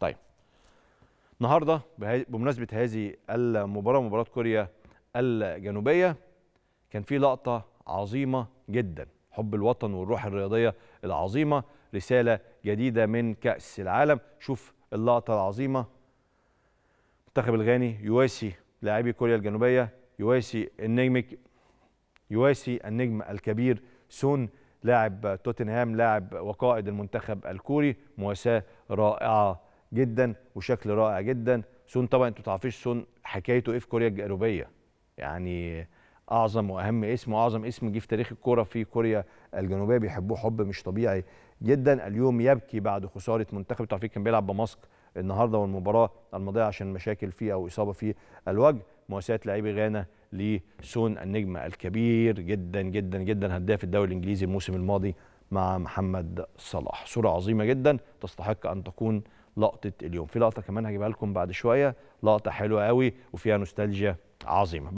طيب النهارده بمناسبه هذه المباراه مباراه كوريا الجنوبيه كان في لقطه عظيمه جدا حب الوطن والروح الرياضيه العظيمه رساله جديده من كاس العالم شوف اللقطه العظيمه المنتخب الغاني يواسي لاعبي كوريا الجنوبيه يواسي النجم يواسي النجم الكبير سون لاعب توتنهام لاعب وقائد المنتخب الكوري مواساه رائعه جدا وشكل رائع جدا سون طبعا انتوا تعرفوش سون حكايته ايه في كوريا الجنوبيه يعني اعظم واهم اسم واعظم اسم جه في تاريخ الكوره في كوريا الجنوبيه بيحبوه حب مش طبيعي جدا اليوم يبكي بعد خساره منتخب انتوا عارفين كان بيلعب بماسك النهارده والمباراه الماضيه عشان مشاكل فيه او اصابه في الوجه مواساه لاعبي غانا لسون النجم الكبير جدا جدا جدا هداف الدوري الانجليزي الموسم الماضي مع محمد صلاح صوره عظيمه جدا تستحق ان تكون لقطه اليوم في لقطه كمان هجيبها لكم بعد شويه لقطه حلوه قوي وفيها نوستالجيا عظيمه